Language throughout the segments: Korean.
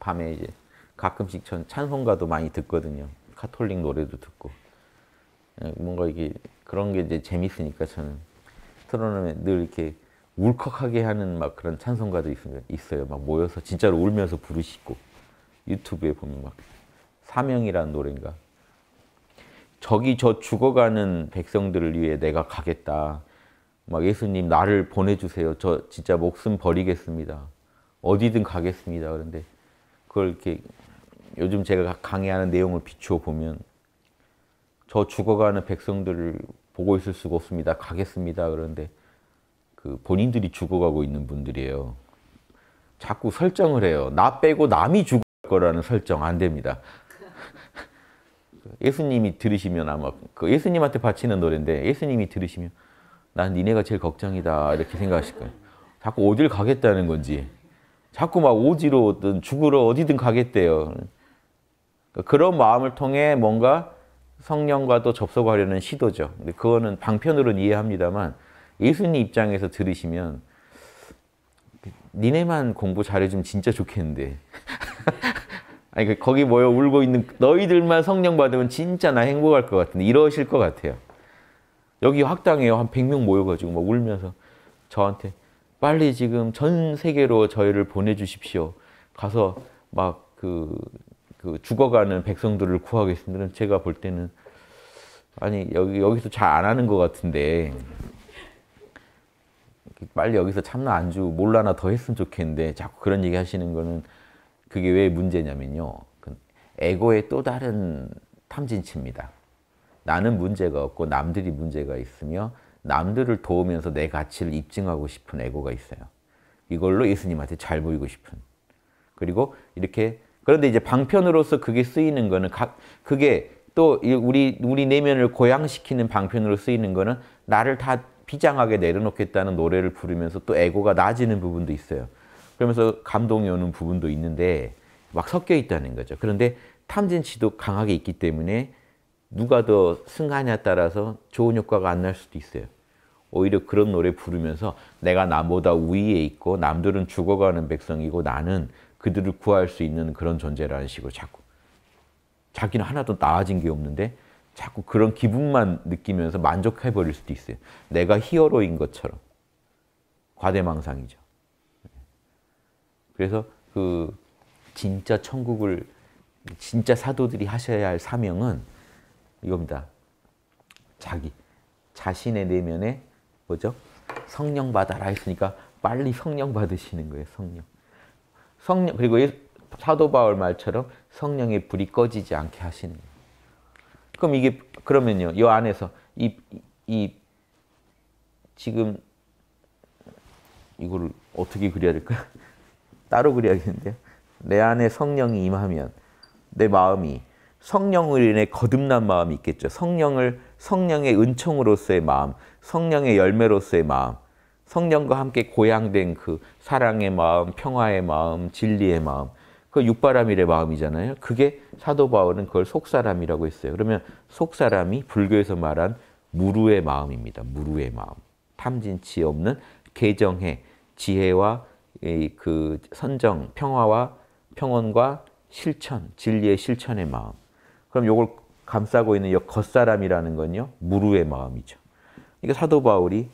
밤에 이제 가끔씩 전 찬송가도 많이 듣거든요. 카톨릭 노래도 듣고 예, 뭔가 이게 그런 게 이제 재밌으니까 저는 틀어놓으면 늘 이렇게 울컥하게 하는 막 그런 찬송가도 있어요. 막 모여서 진짜로 울면서 부르시고 유튜브에 보면 막 사명이라는 노래인가 저기 저 죽어가는 백성들을 위해 내가 가겠다. 막 예수님 나를 보내주세요. 저 진짜 목숨 버리겠습니다. 어디든 가겠습니다. 그런데 그걸 이렇게 요즘 제가 강의하는 내용을 비추어 보면 저 죽어가는 백성들을 보고 있을 수가 없습니다. 가겠습니다. 그런데 그 본인들이 죽어가고 있는 분들이에요. 자꾸 설정을 해요. 나 빼고 남이 죽을 거라는 설정 안 됩니다. 예수님이 들으시면 아마 그 예수님한테 바치는 노래인데 예수님이 들으시면 난 니네가 제일 걱정이다 이렇게 생각하실 거예요. 자꾸 어딜 가겠다는 건지 자꾸 막 오지로든 죽으러 어디든 가겠대요. 그러니까 그런 마음을 통해 뭔가 성령과도 접속하려는 시도죠. 근데 그거는 방편으로는 이해합니다만 예수님 입장에서 들으시면 니네만 공부 잘해주면 진짜 좋겠는데 아니 그 거기 모여 울고 있는 너희들만 성령 받으면 진짜 나 행복할 것 같은데 이러실 것 같아요. 여기 학당에요. 한 100명 모여가지고 막 울면서 저한테 빨리 지금 전 세계로 저희를 보내주십시오. 가서 막 그 그 죽어가는 백성들을 구하겠습니다. 제가 볼 때는 아니 여기 여기서 잘 안 하는 것 같은데 빨리 여기서 참나 안주 몰라나 더 했으면 좋겠는데 자꾸 그런 얘기 하시는 거는 그게 왜 문제냐면요. 그 에고의 또 다른 탐진치입니다. 나는 문제가 없고 남들이 문제가 있으며 남들을 도우면서 내 가치를 입증하고 싶은 에고가 있어요. 이걸로 예수님한테 잘 보이고 싶은. 그리고 이렇게 그런데 이제 방편으로서 그게 쓰이는 거는 각 그게 또 우리 우리 내면을 고양시키는 방편으로 쓰이는 거는 나를 다 비장하게 내려놓겠다는 노래를 부르면서 또 에고가 나아지는 부분도 있어요. 그러면서 감동이 오는 부분도 있는데 막 섞여 있다는 거죠. 그런데 탐진치도 강하게 있기 때문에 누가 더 승하냐에 따라서 좋은 효과가 안 날 수도 있어요. 오히려 그런 노래 부르면서 내가 남보다 위에 있고 남들은 죽어가는 백성이고 나는 그들을 구할 수 있는 그런 존재라는 식으로 자꾸 자기는 하나도 나아진 게 없는데 자꾸 그런 기분만 느끼면서 만족해 버릴 수도 있어요. 내가 히어로인 것처럼 과대망상이죠. 그래서 그 진짜 천국을 진짜 사도들이 하셔야 할 사명은 이겁니다. 자기 자신의 내면에 뭐죠? 성령 받아라 했으니까 빨리 성령 받으시는 거예요. 성령. 성령 그리고 사도 바울 말처럼 성령의 불이 꺼지지 않게 하시는 거예요. 그럼 이게 그러면요. 이 안에서 이 이 지금 이거 어떻게 그려야 될까? 따로 그려야겠는데요. 내 안에 성령이 임하면 내 마음이 성령을 인해 거듭난 마음이 있겠죠. 성령을 성령의 은총으로서의 마음, 성령의 열매로서의 마음, 성령과 함께 고양된 그 사랑의 마음, 평화의 마음, 진리의 마음, 그 육바라밀의 마음이잖아요. 그게 사도 바울은 그걸 속사람이라고 했어요. 그러면 속사람이 불교에서 말한 무루의 마음입니다. 무루의 마음. 탐진치 없는 개정해, 지혜와 그 선정, 평화와 평온과 실천, 진리의 실천의 마음. 그럼 요걸 감싸고 있는 이 겉사람이라는 건요. 무루의 마음이죠. 그러니까 사도 바울이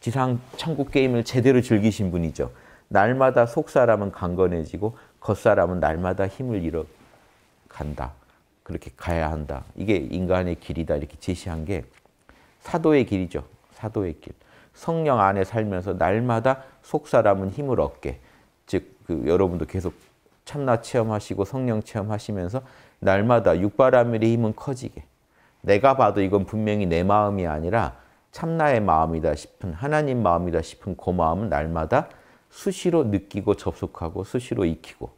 지상 천국 게임을 제대로 즐기신 분이죠. 날마다 속사람은 강건해지고 겉사람은 날마다 힘을 잃어 간다. 그렇게 가야 한다. 이게 인간의 길이다. 이렇게 제시한 게 사도의 길이죠. 사도의 길. 성령 안에 살면서 날마다 속사람은 힘을 얻게. 즉, 그 여러분도 계속 참나 체험하시고 성령 체험하시면서 날마다 육바라밀의 힘은 커지게 내가 봐도 이건 분명히 내 마음이 아니라 참나의 마음이다 싶은 하나님 마음이다 싶은 그 마음은 날마다 수시로 느끼고 접속하고 수시로 익히고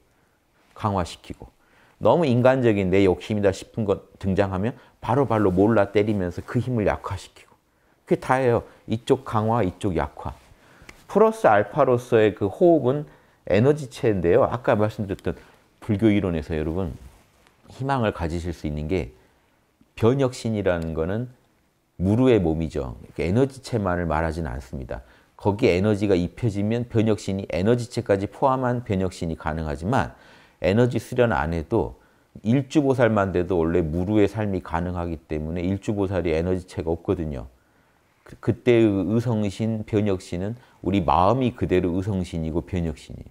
강화시키고 너무 인간적인 내 욕심이다 싶은 것 등장하면 바로 발로 몰라 때리면서 그 힘을 약화시키고 그게 다예요. 이쪽 강화, 이쪽 약화. 플러스 알파로서의 그 호흡은 에너지체인데요. 아까 말씀드렸던 불교 이론에서 여러분 희망을 가지실 수 있는 게 변혁신이라는 거는 무루의 몸이죠. 그러니까 에너지체만을 말하지는 않습니다. 거기에 에너지가 입혀지면 변혁신이 에너지체까지 포함한 변혁신이 가능하지만 에너지 수련 안 해도 일주보살만 돼도 원래 무루의 삶이 가능하기 때문에 일주보살이 에너지체가 없거든요. 그, 그때의 의성신, 변혁신은 우리 마음이 그대로 의성신이고 변혁신이에요.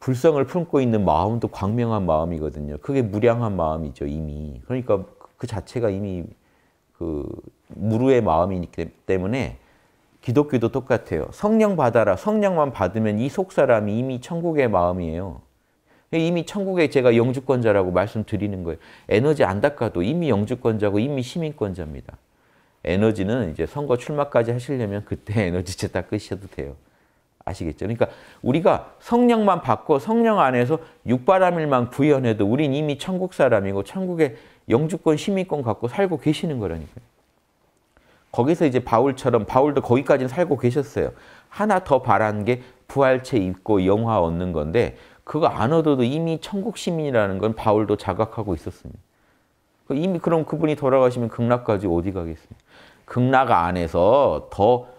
불성을 품고 있는 마음도 광명한 마음이거든요. 그게 무량한 마음이죠, 이미. 그러니까 그 자체가 이미 그 무루의 마음이기 때문에 기독교도 똑같아요. 성령 받아라. 성령만 받으면 이 속 사람이 이미 천국의 마음이에요. 이미 천국에 제가 영주권자라고 말씀드리는 거예요. 에너지 안 닦아도 이미 영주권자고 이미 시민권자입니다. 에너지는 이제 선거 출마까지 하시려면 그때 에너지 채다 끄셔도 돼요. 아시겠죠? 그러니까 우리가 성령만 받고 성령 안에서 육바라밀만 구현해도 우린 이미 천국 사람이고 천국의 영주권, 시민권 갖고 살고 계시는 거라니까요. 거기서 이제 바울처럼 바울도 거기까지는 살고 계셨어요. 하나 더 바란 게 부활체 입고 영화 얻는 건데 그거 안 얻어도 이미 천국 시민이라는 건 바울도 자각하고 있었습니다. 그 이미 그럼 그분이 돌아가시면 극락까지 어디 가겠습니까? 극락 안에서 더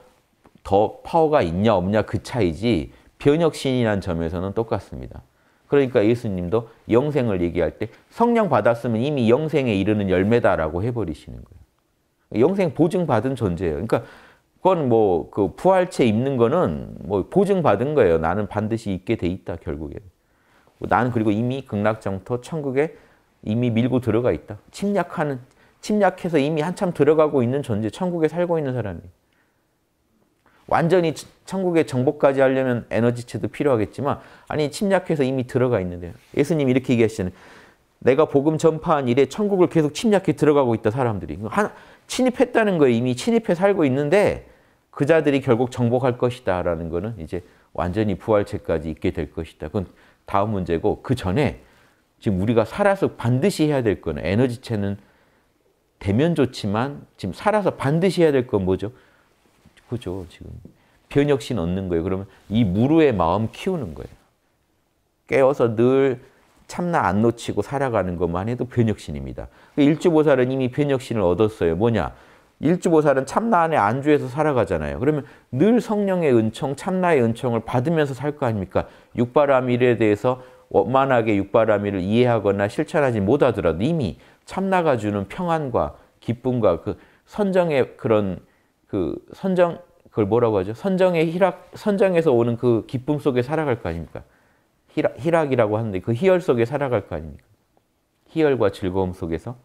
더 파워가 있냐 없냐 그 차이지 변혁신이라는 점에서는 똑같습니다. 그러니까 예수님도 영생을 얘기할 때 성령 받았으면 이미 영생에 이르는 열매다라고 해버리시는 거예요. 영생 보증받은 존재예요. 그러니까 그건 뭐그 부활체 입는 거는 뭐 보증받은 거예요. 나는 반드시 입게 돼 있다 결국에. 나는 그리고 이미 극락정토 천국에 이미 밀고 들어가 있다. 침략하는 침략해서 이미 한참 들어가고 있는 존재, 천국에 살고 있는 사람이. 완전히 천국의 정복까지 하려면 에너지체도 필요하겠지만 아니 침략해서 이미 들어가 있는데요. 예수님이 이렇게 얘기하시잖 내가 복음 전파한 일에 천국을 계속 침략해 들어가고 있다 사람들이. 한, 침입했다는 거예요. 이미 침입해 살고 있는데 그자들이 결국 정복할 것이다 라는 거는 이제 완전히 부활체까지 있게 될 것이다. 그건 다음 문제고 그 전에 지금 우리가 살아서 반드시 해야 될 거는 에너지체는 대면 좋지만 지금 살아서 반드시 해야 될 건 뭐죠? 그죠 지금 변혁신 얻는 거예요. 그러면 이 무루의 마음 키우는 거예요. 깨워서 늘 참나 안 놓치고 살아가는 것만 해도 변혁신입니다. 그러니까 일주보살은 이미 변혁신을 얻었어요. 뭐냐? 일주보살은 참나 안에 안주해서 살아가잖아요. 그러면 늘 성령의 은총, 참나의 은총을 받으면서 살 거 아닙니까? 육바라밀에 대해서 원만하게 육바라밀을 이해하거나 실천하지 못하더라도 이미 참나가 주는 평안과 기쁨과 그 선정의 그런 그 선정 그걸 뭐라고 하죠? 선정의 희락 선정에서 오는 그 기쁨 속에 살아갈 거 아닙니까? 희락, 희락이라고 하는데 그 희열 속에 살아갈 거 아닙니까? 희열과 즐거움 속에서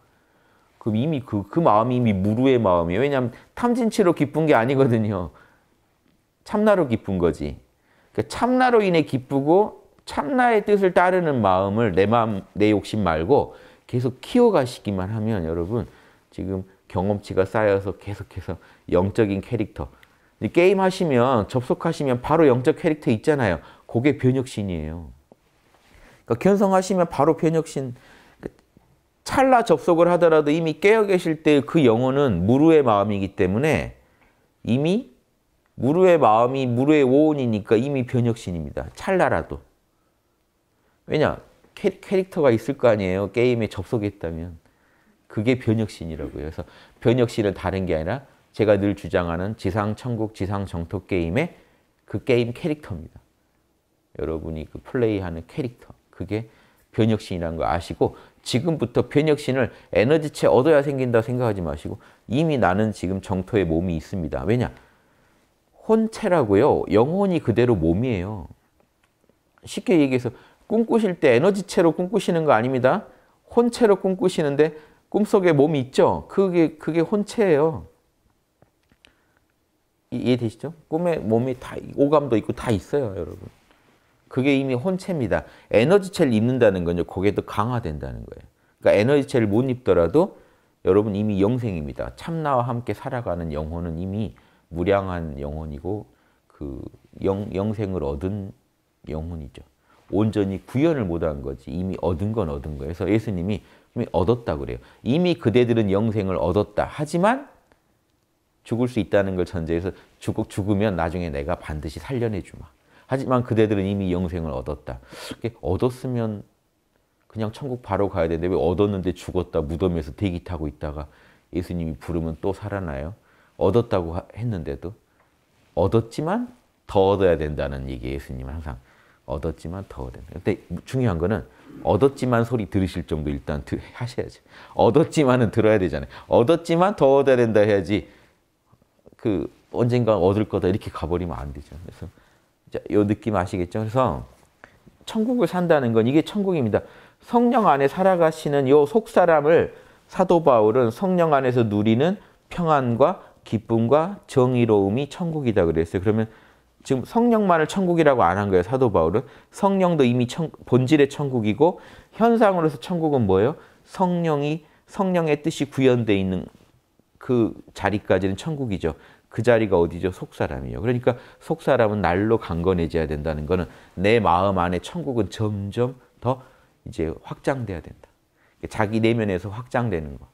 그럼 이미 그, 그 마음이 이미 무루의 마음이에요. 왜냐하면 탐진치로 기쁜 게 아니거든요. 참나로 기쁜 거지. 그러니까 참나로 인해 기쁘고 참나의 뜻을 따르는 마음을 내 마음, 내 욕심 말고 계속 키워가시기만 하면 여러분 지금 경험치가 쌓여서 계속해서 영적인 캐릭터. 게임 하시면 접속하시면 바로 영적 캐릭터 있잖아요. 그게 변혁신이에요. 그러니까 견성하시면 바로 변혁신. 그 찰나 접속을 하더라도 이미 깨어 계실 때 그 영혼은 무루의 마음이기 때문에 이미 무루의 마음이 무루의 오온이니까 이미 변혁신입니다. 찰나라도. 왜냐? 캐릭터가 있을 거 아니에요. 게임에 접속했다면. 그게 변혁신이라고요. 그래서 변혁신은 다른 게 아니라 제가 늘 주장하는 지상 천국 지상 정토 게임의 그 게임 캐릭터입니다. 여러분이 그 플레이하는 캐릭터. 그게 변혁신이라는 거 아시고 지금부터 변혁신을 에너지체 얻어야 생긴다 생각하지 마시고 이미 나는 지금 정토의 몸이 있습니다. 왜냐? 혼체라고요. 영혼이 그대로 몸이에요. 쉽게 얘기해서 꿈꾸실 때 에너지체로 꿈꾸시는 거 아닙니다. 혼체로 꿈꾸시는데 꿈속에 몸이 있죠? 그게, 그게 혼체예요. 이해되시죠? 꿈에 몸이 다, 오감도 있고 다 있어요, 여러분. 그게 이미 혼체입니다. 에너지체를 입는다는 건요, 그게 더 강화된다는 거예요. 그러니까 에너지체를 못 입더라도 여러분 이미 영생입니다. 참나와 함께 살아가는 영혼은 이미 무량한 영혼이고 그 영, 영생을 얻은 영혼이죠. 온전히 구현을 못 한 거지 이미 얻은 건 얻은 거예요. 그래서 예수님이 이미 얻었다 그래요. 이미 그대들은 영생을 얻었다. 하지만 죽을 수 있다는 걸 전제해서 죽, 죽으면 나중에 내가 반드시 살려내 주마. 하지만 그대들은 이미 영생을 얻었다. 얻었으면 그냥 천국 바로 가야 되는데 왜 얻었는데 죽었다 무덤에서 대기 타고 있다가 예수님이 부르면 또 살아나요? 얻었다고 했는데도 얻었지만 더 얻어야 된다는 얘기 예수님은 항상 얻었지만 더 얻은. 근데 중요한 거는 얻었지만 소리 들으실 정도 일단 하셔야죠. 얻었지만은 들어야 되잖아요. 얻었지만 더 얻어야 된다 해야지 그 언젠가 얻을 거다 이렇게 가버리면 안 되죠. 그래서 이 느낌 아시겠죠? 그래서 천국을 산다는 건 이게 천국입니다. 성령 안에 살아가시는 요 속사람을 사도 바울은 성령 안에서 누리는 평안과 기쁨과 정의로움이 천국이다 그랬어요. 그러면 지금 성령만을 천국이라고 안 한 거예요. 사도 바울은 성령도 이미 천, 본질의 천국이고 현상으로서 천국은 뭐예요? 성령이 성령의 뜻이 구현돼 있는 그 자리까지는 천국이죠. 그 자리가 어디죠? 속사람이요 그러니까 속사람은 날로 강건해져야 된다는 거는 내 마음 안에 천국은 점점 더 이제 확장돼야 된다. 자기 내면에서 확장되는 거.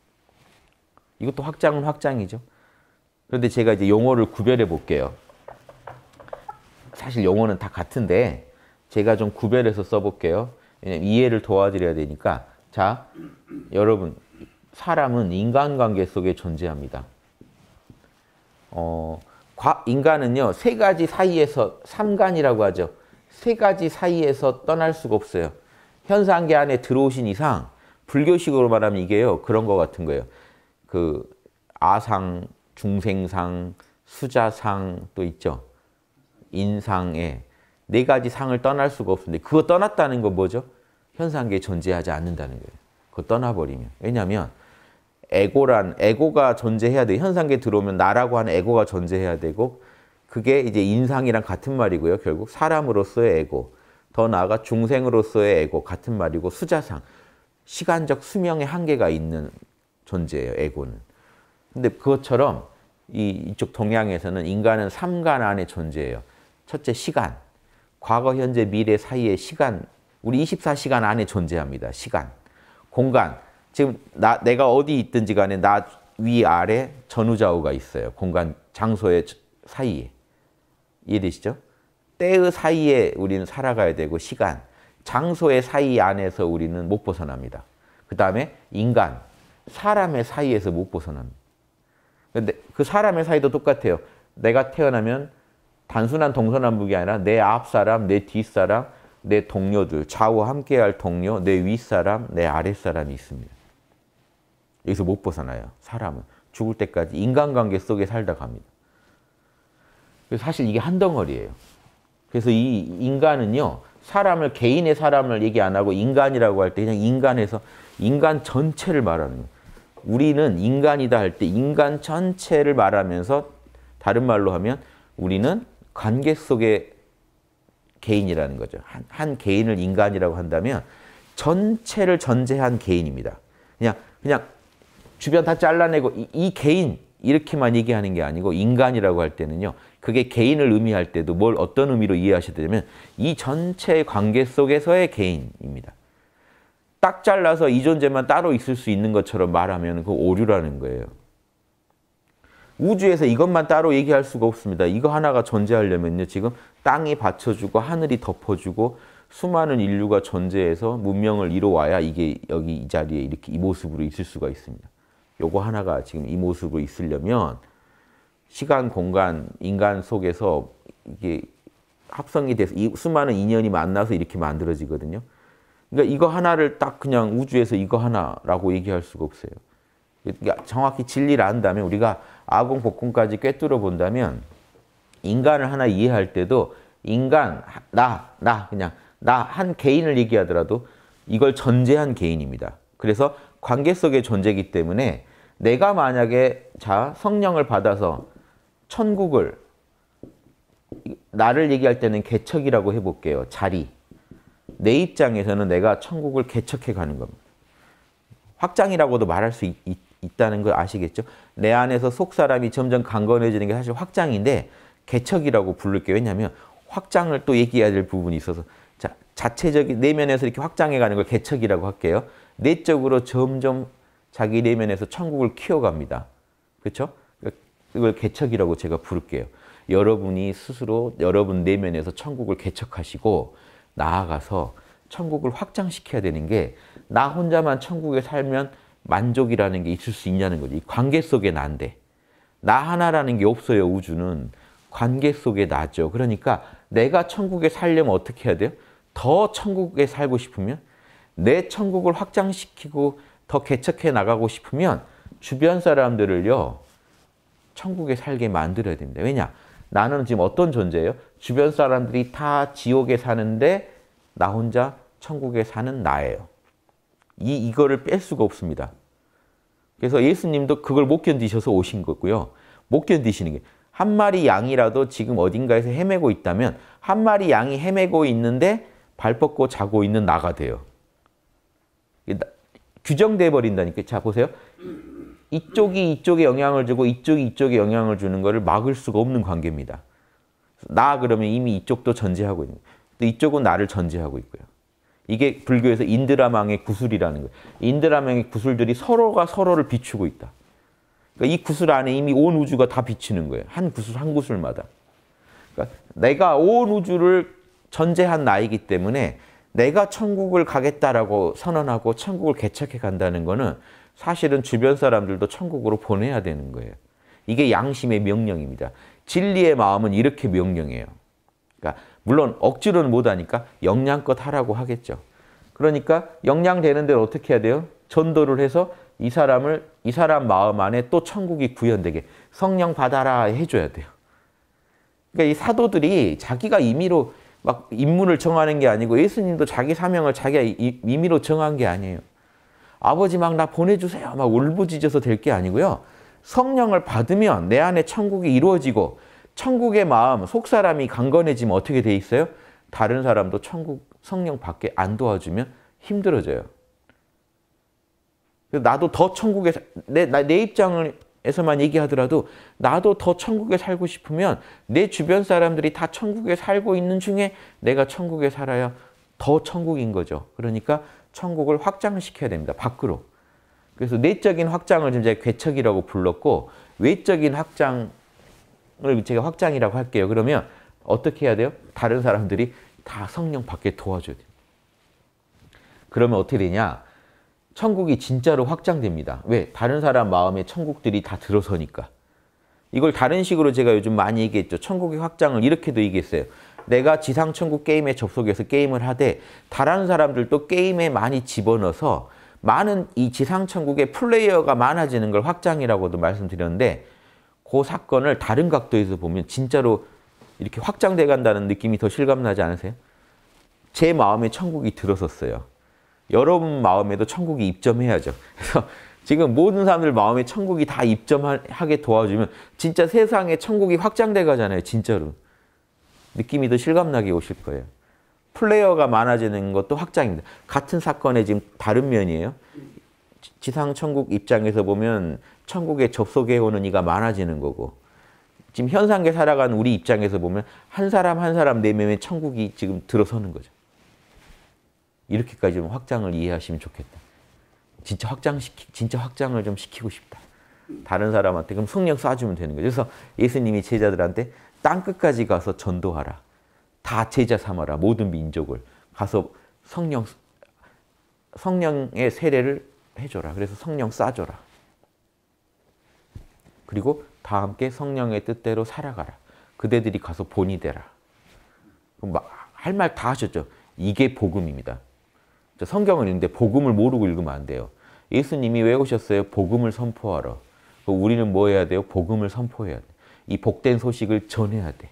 이것도 확장은 확장이죠. 그런데 제가 이제 용어를 구별해 볼게요. 사실 영어는다 같은데 제가 좀 구별해서 써볼게요. 왜냐면 이해를 도와드려야 되니까. 자, 여러분, 사람은 인간관계 속에 존재합니다. 어, 인간은요, 세 가지 사이에서, 삼간이라고 하죠. 세 가지 사이에서 떠날 수가 없어요. 현상계 안에 들어오신 이상, 불교식으로 말하면 이게요, 그런 것 같은 거예요. 그, 아상, 중생상, 수자상 또 있죠. 인상에네 가지 상을 떠날 수가 없는데 그거 떠났다는 건 뭐죠? 현상계에 존재하지 않는다는 거예요. 그거 떠나버리면. 왜냐하면 에고란 에고가 존재해야 돼. 현상계 들어오면 나라고 하는 에고가 존재해야 되고 그게 이제 인상이랑 같은 말이고요. 결국 사람으로서의 에고, 더 나아가 중생으로서의 에고 같은 말이고 수자상, 시간적 수명의 한계가 있는 존재예요. 에고는. 근데 그것처럼 이쪽 동양에서는 인간은 삼간 안에 존재해요. 첫째 시간, 과거, 현재, 미래 사이의 시간, 우리 24시간 안에 존재합니다. 시간, 공간, 지금 나, 내가 어디 있든지 간에 나 위, 아래 전후좌우가 있어요. 공간, 장소의 사이에. 이해되시죠? 때의 사이에 우리는 살아가야 되고 시간, 장소의 사이 안에서 우리는 못 벗어납니다. 그 다음에 인간, 사람의 사이에서 못 벗어납니다. 근데 그 사람의 사이도 똑같아요. 내가 태어나면 단순한 동서남북이 아니라 내 앞사람, 내 뒷사람, 내 동료들, 좌우 함께할 동료, 내 윗사람, 내 아랫사람이 있습니다. 여기서 못 벗어나요. 사람은 죽을 때까지 인간관계 속에 살다 갑니다. 그래서 사실 이게 한 덩어리예요. 그래서 이 인간은요. 사람을 개인의 사람을 얘기 안 하고 인간이라고 할 때 그냥 인간에서 인간 전체를 말하는 거예요. 우리는 인간이다 할 때 인간 전체를 말하면서 다른 말로 하면 우리는 관계 속의 개인이라는 거죠. 한, 한 개인을 인간이라고 한다면 전체를 전제한 개인입니다. 그냥 그냥 주변 다 잘라내고 이, 이, 개인 이렇게만 얘기하는 게 아니고 인간이라고 할 때는요. 그게 개인을 의미할 때도 뭘 어떤 의미로 이해하셔야 되냐면 이 전체의 관계 속에서의 개인입니다. 딱 잘라서 이 존재만 따로 있을 수 있는 것처럼 말하면 그 오류라는 거예요. 우주에서 이것만 따로 얘기할 수가 없습니다. 이거 하나가 존재하려면요. 지금 땅이 받쳐주고 하늘이 덮어주고 수많은 인류가 존재해서 문명을 이뤄와야 이게 여기 이 자리에 이렇게 이 모습으로 있을 수가 있습니다. 요거 하나가 지금 이 모습으로 있으려면 시간, 공간, 인간 속에서 이게 합성이 돼서 수많은 인연이 만나서 이렇게 만들어지거든요. 그러니까 이거 하나를 딱 그냥 우주에서 이거 하나라고 얘기할 수가 없어요. 그러니까 정확히 진리를 안다면 우리가 아공 복공까지 꿰뚫어 본다면 인간을 하나 이해할 때도 인간, 나, 나, 그냥 나 한 개인을 얘기하더라도 이걸 전제한 개인입니다. 그래서 관계 속의 존재이기 때문에 내가 만약에 자 성령을 받아서 천국을 나를 얘기할 때는 개척이라고 해볼게요. 자리. 내 입장에서는 내가 천국을 개척해 가는 겁니다. 확장이라고도 말할 수 있, 있다는 걸 아시겠죠? 내 안에서 속 사람이 점점 강건해지는 게 사실 확장인데 개척이라고 부를게요. 왜냐하면 확장을 또 얘기해야 될 부분이 있어서 자, 자체적인 내면에서 이렇게 확장해가는 걸 개척이라고 할게요. 내적으로 점점 자기 내면에서 천국을 키워갑니다. 그렇죠? 이걸 개척이라고 제가 부를게요. 여러분이 스스로 여러분 내면에서 천국을 개척하시고 나아가서 천국을 확장시켜야 되는 게 나 혼자만 천국에 살면 만족이라는 게 있을 수 있냐는 거지. 관계 속에 난데. 나 하나라는 게 없어요, 우주는. 관계 속에 나죠. 그러니까 내가 천국에 살려면 어떻게 해야 돼요? 더 천국에 살고 싶으면 내 천국을 확장시키고 더 개척해 나가고 싶으면 주변 사람들을요. 천국에 살게 만들어야 됩니다. 왜냐? 나는 지금 어떤 존재예요? 주변 사람들이 다 지옥에 사는데 나 혼자 천국에 사는 나예요. 이 이거를 뺄 수가 없습니다. 그래서 예수님도 그걸 못 견디셔서 오신 거고요. 못 견디시는 게. 한 마리 양이라도 지금 어딘가에서 헤매고 있다면 한 마리 양이 헤매고 있는데 발 뻗고 자고 있는 나가 돼요. 규정돼 버린다니까. 자, 보세요. 이쪽이 이쪽에 영향을 주고 이쪽이 이쪽에 영향을 주는 것을 막을 수가 없는 관계입니다. 나 그러면 이미 이쪽도 전제하고 있는 또 이쪽은 나를 전제하고 있고요. 이게 불교에서 인드라망의 구슬이라는 거예요. 인드라망의 구슬들이 서로가 서로를 비추고 있다. 그러니까 이 구슬 안에 이미 온 우주가 다 비치는 거예요. 한 구슬 한 구슬마다. 그러니까 내가 온 우주를 전제한 나이기 때문에 내가 천국을 가겠다라고 선언하고 천국을 개척해 간다는 거는 사실은 주변 사람들도 천국으로 보내야 되는 거예요. 이게 양심의 명령입니다. 진리의 마음은 이렇게 명령해요. 그러니까 물론 억지로는 못하니까 역량껏 하라고 하겠죠. 그러니까 역량되는 데를 어떻게 해야 돼요? 전도를 해서 이 사람을 이 사람 마음 안에 또 천국이 구현되게 성령 받아라 해줘야 돼요. 그러니까 이 사도들이 자기가 임의로 막 임무를 정하는 게 아니고 예수님도 자기 사명을 자기가 임의로 정한 게 아니에요. 아버지 막 나 보내주세요 막 울부짖어서 될 게 아니고요. 성령을 받으면 내 안에 천국이 이루어지고 천국의 마음, 속 사람이 강건해지면 어떻게 돼 있어요? 다른 사람도 천국 성령 밖에 안 도와주면 힘들어져요. 나도 더 천국에 내, 내 입장에서만 얘기하더라도 나도 더 천국에 살고 싶으면 내 주변 사람들이 다 천국에 살고 있는 중에 내가 천국에 살아야 더 천국인 거죠. 그러니까 천국을 확장시켜야 됩니다. 밖으로. 그래서 내적인 확장을 지제 괴척이라고 불렀고 외적인 확장 그럼 제가 확장이라고 할게요. 그러면 어떻게 해야 돼요? 다른 사람들이 다 성령 밖에 도와줘야 돼요. 그러면 어떻게 되냐? 천국이 진짜로 확장됩니다. 왜? 다른 사람 마음에 천국들이 다 들어서니까. 이걸 다른 식으로 제가 요즘 많이 얘기했죠. 천국의 확장을 이렇게도 얘기했어요. 내가 지상천국 게임에 접속해서 게임을 하되 다른 사람들도 게임에 많이 집어넣어서 많은 이 지상천국의 플레이어가 많아지는 걸 확장이라고도 말씀드렸는데 그 사건을 다른 각도에서 보면 진짜로 이렇게 확장돼 간다는 느낌이 더 실감나지 않으세요? 제 마음에 천국이 들어섰어요. 여러분 마음에도 천국이 입점해야죠. 그래서 지금 모든 사람들 마음에 천국이 다 입점하게 도와주면 진짜 세상에 천국이 확장돼 가잖아요. 진짜로. 느낌이 더 실감나게 오실 거예요. 플레이어가 많아지는 것도 확장입니다. 같은 사건의 지금 다른 면이에요. 지상 천국 입장에서 보면 천국에 접속해 오는 이가 많아지는 거고 지금 현상계 살아가는 우리 입장에서 보면 한 사람 한 사람 내면에 천국이 지금 들어서는 거죠. 이렇게까지 좀 확장을 이해하시면 좋겠다. 진짜 확장시키, 진짜 확장을 좀 시키고 싶다. 다른 사람한테 그럼 성령 쏴주면 되는 거죠. 그래서 예수님이 제자들한테 땅 끝까지 가서 전도하라. 다 제자 삼아라. 모든 민족을 가서 성령 성령의 세례를 해줘라. 그래서 성령 쏴줘라. 그리고 다 함께 성령의 뜻대로 살아가라. 그대들이 가서 본이 되라. 할 말 다 하셨죠. 이게 복음입니다. 성경은 있는데 복음을 모르고 읽으면 안 돼요. 예수님이 왜 오셨어요? 복음을 선포하러. 그 우리는 뭐 해야 돼요? 복음을 선포해야 돼. 이 복된 소식을 전해야 돼.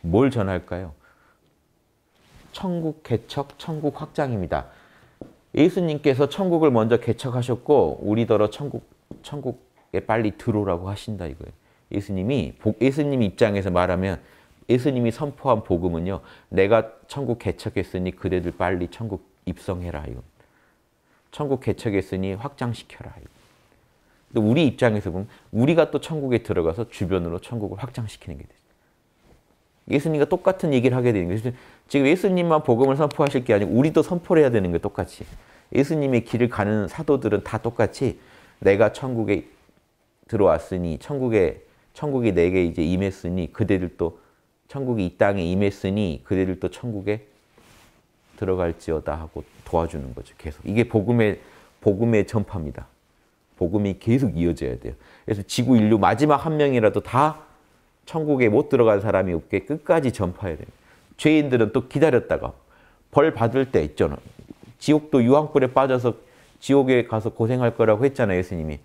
뭘 전할까요? 천국 개척, 천국 확장입니다. 예수님께서 천국을 먼저 개척하셨고 우리더러 천국 천국 예, 빨리 들어오라고 하신다 이거예요. 예수님이 예수님 입장에서 말하면 예수님이 선포한 복음은요. 내가 천국 개척했으니 그대들 빨리 천국 입성해라 이거. 천국 개척했으니 확장시켜라 이거. 또 우리 입장에서 보면 우리가 또 천국에 들어가서 주변으로 천국을 확장시키는 게 되죠. 예수님과 똑같은 얘기를 하게 되는 거죠. 지금 예수님만 복음을 선포하실 게 아니고 우리도 선포를 해야 되는 거 똑같이. 예수님의 길을 가는 사도들은 다 똑같이 내가 천국에 들어왔으니 천국에 천국이 내게 이제 임했으니 그대들도 천국이 이 땅에 임했으니 그대들도 천국에 들어갈지어다 하고 도와주는 거죠. 계속 이게 복음의 복음의 전파입니다. 복음이 계속 이어져야 돼요. 그래서 지구 인류 마지막 한 명이라도 다 천국에 못 들어간 사람이 없게 끝까지 전파해야 돼요. 죄인들은 또 기다렸다가 벌 받을 때 있잖아. 지옥도 유황불에 빠져서 지옥에 가서 고생할 거라고 했잖아요, 예수님이.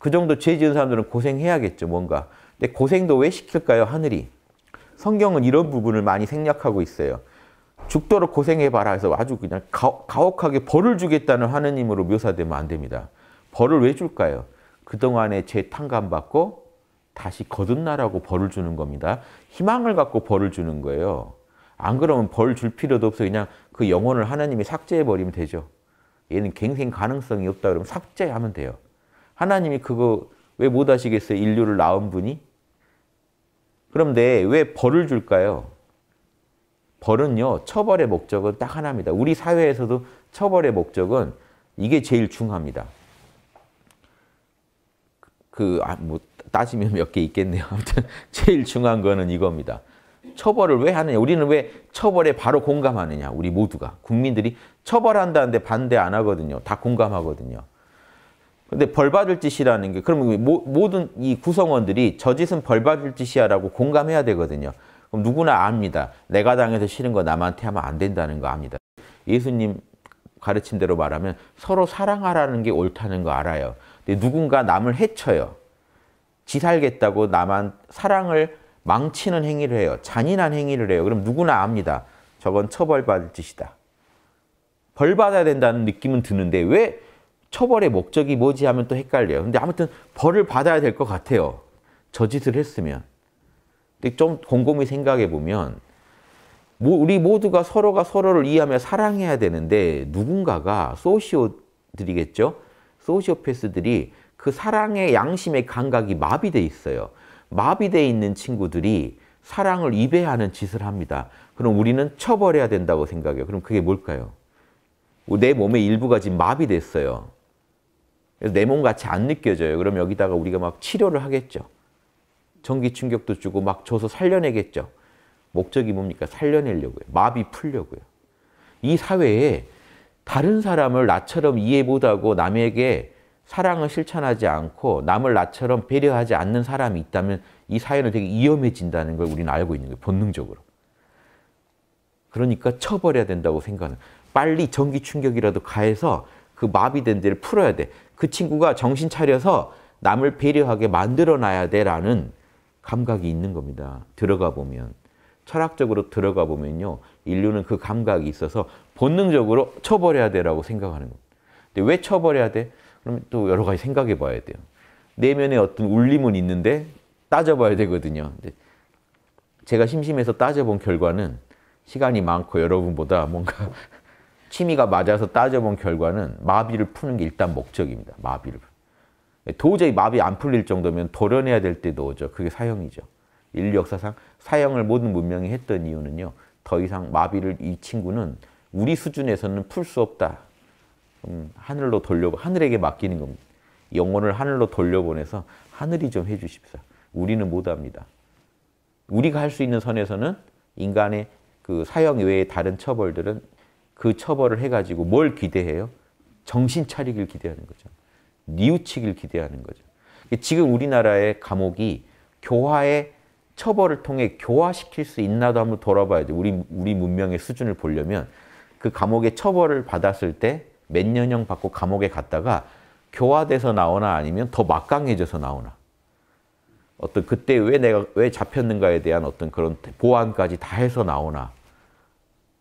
그 정도 죄 지은 사람들은 고생해야겠죠, 뭔가. 근데 고생도 왜 시킬까요, 하늘이? 성경은 이런 부분을 많이 생략하고 있어요. 죽도록 고생해봐라 해서 아주 그냥 가혹하게 벌을 주겠다는 하느님으로 묘사되면 안 됩니다. 벌을 왜 줄까요? 그동안에 죄 탕감받고 다시 거듭나라고 벌을 주는 겁니다. 희망을 갖고 벌을 주는 거예요. 안 그러면 벌 줄 필요도 없어 그냥 그 영혼을 하나님이 삭제해버리면 되죠. 얘는 갱생 가능성이 없다 그러면 삭제하면 돼요. 하나님이 그거 왜못 하시겠어요? 인류를 낳은 분이? 그런데 네, 왜 벌을 줄까요? 벌은요, 처벌의 목적은 딱 하나입니다. 우리 사회에서도 처벌의 목적은 이게 제일 중합니다 그, 아, 뭐, 따지면 몇 개 있겠네요. 아무튼, 제일 중요한 거는 이겁니다. 처벌을 왜 하느냐. 우리는 왜 처벌에 바로 공감하느냐. 우리 모두가. 국민들이 처벌한다는데 반대 안 하거든요. 다 공감하거든요. 근데 벌받을 짓이라는 게 그러면 모, 든이 구성원들이 저 짓은 벌받을 짓이야라고 공감해야 되거든요. 그럼 누구나 압니다. 내가 당해서 싫은 거 남한테 하면 안 된다는 거 압니다. 예수님 가르침대로 말하면 서로 사랑하라는 게 옳다는 거 알아요. 근데 누군가 남을 해쳐요. 지 살겠다고 남한 사랑을 망치는 행위를 해요. 잔인한 행위를 해요. 그럼 누구나 압니다. 저건 처벌받을 짓이다. 벌받아야 된다는 느낌은 드는데 왜 처벌의 목적이 뭐지 하면 또 헷갈려요. 근데 아무튼 벌을 받아야 될 것 같아요. 저짓을 했으면. 근데 좀 곰곰이 생각해 보면 우리 모두가 서로가 서로를 이해하며 사랑해야 되는데 누군가가 소시오들이겠죠? 소시오패스들이 그 사랑의 양심의 감각이 마비돼 있어요. 마비돼 있는 친구들이 사랑을 이배하는 짓을 합니다. 그럼 우리는 처벌해야 된다고 생각해요. 그럼 그게 뭘까요? 내 몸의 일부가 지금 마비됐어요. 그래서 내몸 같이 안 느껴져요. 그럼 여기다가 우리가 막 치료를 하겠죠. 전기 충격도 주고 막 줘서 살려내겠죠. 목적이 뭡니까? 살려내려고요. 마비 풀려고요. 이 사회에 다른 사람을 나처럼 이해 못하고 남에게 사랑을 실천하지 않고 남을 나처럼 배려하지 않는 사람이 있다면 이 사회는 되게 위험해진다는 걸 우리는 알고 있는 거예요. 본능적으로. 그러니까 처벌해야 된다고 생각하는. 빨리 전기 충격이라도 가해서 그 마비된 데를 풀어야 돼. 그 친구가 정신 차려서 남을 배려하게 만들어 놔야 돼라는 감각이 있는 겁니다. 들어가 보면. 철학적으로 들어가 보면요. 인류는 그 감각이 있어서 본능적으로 쳐버려야 돼라고 생각하는 겁니다. 근데 왜 쳐버려야 돼? 그럼 또 여러 가지 생각해 봐야 돼요. 내면에 어떤 울림은 있는데 따져봐야 되거든요. 제가 심심해서 따져본 결과는 시간이 많고 여러분보다 뭔가 취미가 맞아서 따져본 결과는 마비를 푸는 게 일단 목적입니다. 마비를. 도저히 마비 안 풀릴 정도면 도려내야 될 때도 오죠. 그게 사형이죠. 인류 역사상 사형을 모든 문명이 했던 이유는요. 더 이상 마비를 이 친구는 우리 수준에서는 풀 수 없다. 음, 하늘로 돌려 하늘에게 맡기는 겁니다. 영혼을 하늘로 돌려보내서 하늘이 좀 해주십사. 우리는 못합니다. 우리가 할 수 있는 선에서는 인간의 그 사형 외의 다른 처벌들은 그 처벌을 해가지고 뭘 기대해요? 정신 차리길 기대하는 거죠. 뉘우치길 기대하는 거죠. 지금 우리나라의 감옥이 교화의 처벌을 통해 교화시킬 수 있나도 한번 돌아봐야죠. 우리, 우리 문명의 수준을 보려면 그 감옥의 처벌을 받았을 때 몇 년형 받고 감옥에 갔다가 교화돼서 나오나 아니면 더 막강해져서 나오나. 어떤 그때 왜 내가 왜 잡혔는가에 대한 어떤 그런 보완까지 다 해서 나오나.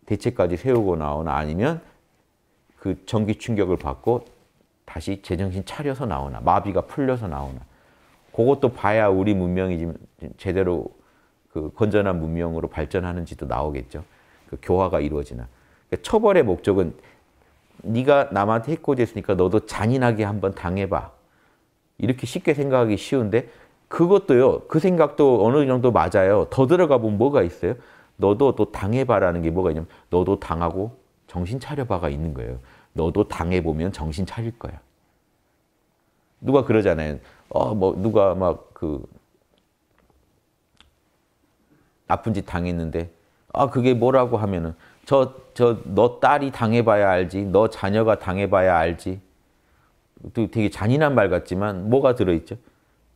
대책까지 세우고 나오나 아니면 그 전기 충격을 받고 다시 제정신 차려서 나오나 마비가 풀려서 나오나 그것도 봐야 우리 문명이 지금 제대로 그 건전한 문명으로 발전하는지도 나오겠죠. 그 교화가 이루어지나. 그러니까 처벌의 목적은 네가 남한테 해코지했으니까 너도 잔인하게 한번 당해봐. 이렇게 쉽게 생각하기 쉬운데 그것도요. 그 생각도 어느 정도 맞아요. 더 들어가 보면 뭐가 있어요? 너도 또 당해봐라는 게 뭐가 있냐면 너도 당하고 정신 차려봐가 있는 거예요. 너도 당해보면 정신 차릴 거야. 누가 그러잖아요. 어, 뭐, 누가 막 그, 나쁜 짓 당했는데, 아, 그게 뭐라고 하면은, 저, 저, 너 딸이 당해봐야 알지. 너 자녀가 당해봐야 알지. 되게 잔인한 말 같지만, 뭐가 들어있죠?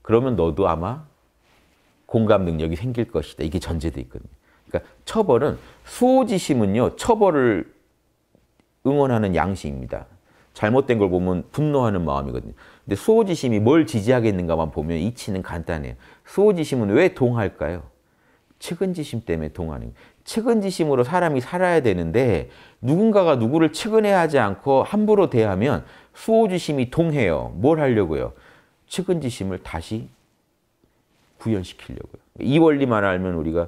그러면 너도 아마 공감 능력이 생길 것이다. 이게 전제돼 있거든요. 그러니까 처벌은 수호지심은요. 처벌을 응원하는 양식입니다. 잘못된 걸 보면 분노하는 마음이거든요. 근데 수호지심이 뭘 지지하겠는가만 보면 이치는 간단해요. 수호지심은 왜 동할까요? 측은지심 때문에 동하는 거예요. 측은지심으로 사람이 살아야 되는데 누군가가 누구를 측은해하지 않고 함부로 대하면 수호지심이 동해요. 뭘 하려고요? 측은지심을 다시 구현시키려고요. 이 원리만 알면 우리가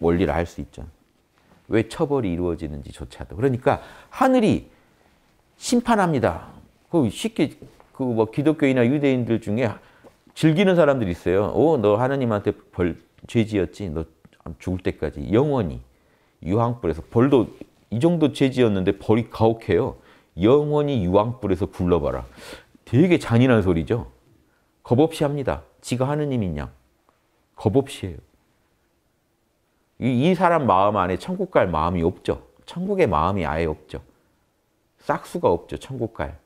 원리를 알 수 있죠. 왜 처벌이 이루어지는지조차도. 그러니까 하늘이 심판합니다. 그 쉽게 그 뭐 기독교이나 유대인들 중에 즐기는 사람들이 있어요. 오, 어, 너 하나님한테 벌, 죄 지었지? 너 죽을 때까지 영원히 유황불에서 벌도 이 정도 죄 지었는데 벌이 가혹해요. 영원히 유황불에서 불러봐라. 되게 잔인한 소리죠. 겁없이 합니다. 지가 하느님이냐. 겁없이 해요. 이, 이 사람 마음 안에 천국 갈 마음이 없죠. 천국의 마음이 아예 없죠. 싹수가 없죠. 천국 갈.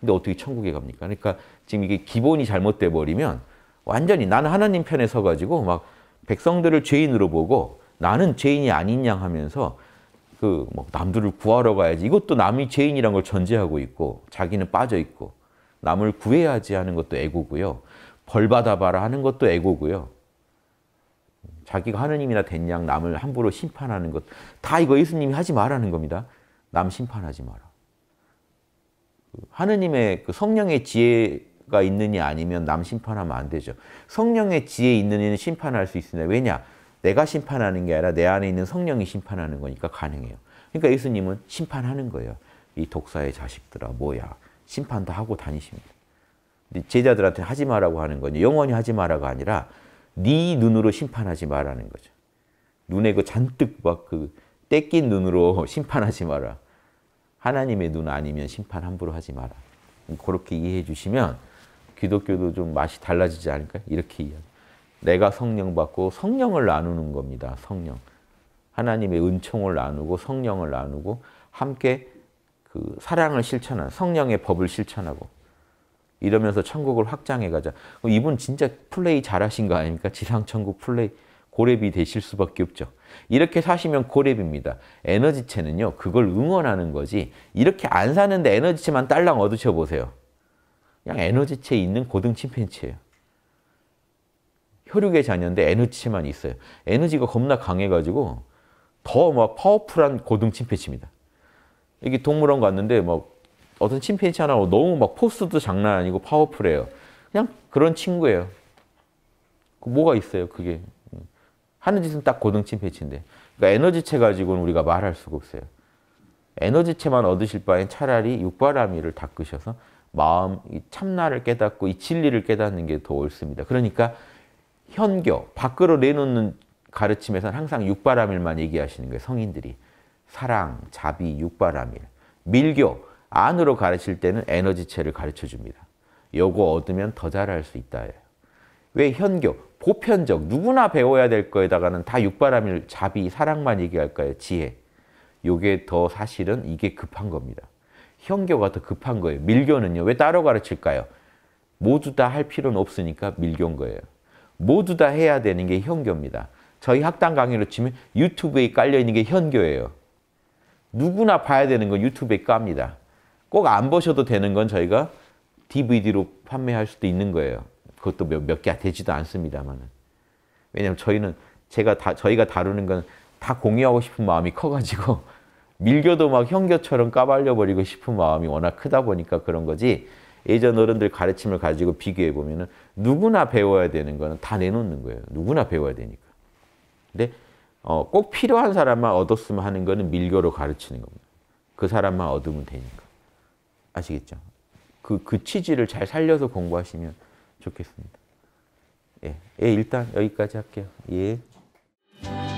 근데 어떻게 천국에 갑니까? 그러니까 지금 이게 기본이 잘못돼 버리면 완전히 나는 하나님 편에 서 가지고 막 백성들을 죄인으로 보고 나는 죄인이 아닌 양 하면서 그뭐 남들을 구하러 가야지 이것도 남이 죄인이란 걸 전제하고 있고 자기는 빠져 있고 남을 구해야지 하는 것도 에고고요. 벌 받아봐라 하는 것도 에고고요. 자기가 하느님이나 됐냐 남을 함부로 심판하는 것 다 이거 예수님이 하지 말라는 겁니다. 남 심판하지 마라. 그 하느님의 그 성령의 지혜가 있느냐 아니면 남 심판하면 안 되죠. 성령의 지혜 있는 이는 심판할 수 있으나 왜냐? 내가 심판하는 게 아니라 내 안에 있는 성령이 심판하는 거니까 가능해요. 그러니까 예수님은 심판하는 거예요. 이 독사의 자식들아 뭐야 심판도 하고 다니십니다. 제자들한테 하지 마라고 하는 거니 영원히 하지 마라가 아니라 네 눈으로 심판하지 마라는 거죠. 눈에 그 잔뜩 막 그 떼낀 눈으로 심판하지 마라. 하나님의 눈 아니면 심판 함부로 하지 마라. 그렇게 이해해 주시면 기독교도 좀 맛이 달라지지 않을까요? 이렇게 이야 내가 성령 받고 성령을 나누는 겁니다. 성령. 하나님의 은총을 나누고 성령을 나누고 함께 그 사랑을 실천하는 성령의 법을 실천하고 이러면서 천국을 확장해 가자. 이분 진짜 플레이 잘하신 거 아닙니까? 지상천국 플레이 고렙이 되실 수밖에 없죠. 이렇게 사시면 고렙입니다. 에너지체는요. 그걸 응원하는 거지. 이렇게 안 사는데 에너지체만 딸랑 얻으셔 보세요. 그냥 에너지체 있는 고등 침팬치예요. 혈육의 자녀인데 에너지체만 있어요. 에너지가 겁나 강해가지고 더 막 파워풀한 고등 침팬치입니다. 여기 동물원 갔는데 막 어떤 침팬치 하나고 너무 막 포스도 장난 아니고 파워풀해요. 그냥 그런 친구예요. 그 뭐가 있어요, 그게. 음. 하는 짓은 딱 고등 침팬치인데. 그러니까 에너지체 가지고는 우리가 말할 수가 없어요. 에너지체만 얻으실 바엔 차라리 육바라미를 닦으셔서 마음, 이 참나를 깨닫고 이 진리를 깨닫는 게 더 옳습니다. 그러니까 현교, 밖으로 내놓는 가르침에서는 항상 육바라밀만 얘기하시는 거예요, 성인들이. 사랑, 자비, 육바라밀. 밀교, 안으로 가르칠 때는 에너지체를 가르쳐 줍니다. 요거 얻으면 더 잘할 수 있다. 왜 현교, 보편적, 누구나 배워야 될 거에다가는 다 육바람일, 자비, 사랑만 얘기할 거예요. 지혜. 요게 더 사실은 이게 급한 겁니다. 현교가 더 급한 거예요. 밀교는요. 왜 따로 가르칠까요? 모두 다 할 필요는 없으니까 밀교인 거예요. 모두 다 해야 되는 게 현교입니다. 저희 학당 강의로 치면 유튜브에 깔려 있는 게 현교예요. 누구나 봐야 되는 건 유튜브에 깝니다. 꼭안 보셔도 되는 건 저희가 DVD로 판매할 수도 있는 거예요. 그것도 몇개 되지도 않습니다만 왜냐면 저희는 제가 다 저희가 다루는 건 다 공유하고 싶은 마음이 커가지고 밀교도 막 형교처럼 까발려 버리고 싶은 마음이 워낙 크다 보니까 그런 거지. 예전 어른들 가르침을 가지고 비교해 보면은 누구나 배워야 되는 거는 다 내놓는 거예요. 누구나 배워야 되니까. 근데 어, 꼭 필요한 사람만 얻었으면 하는 거는 밀교로 가르치는 겁니다. 그 사람만 얻으면 되니까. 아시겠죠? 그, 그 취지를 잘 살려서 공부하시면 좋겠습니다. 예, 예 일단 여기까지 할게요. 예.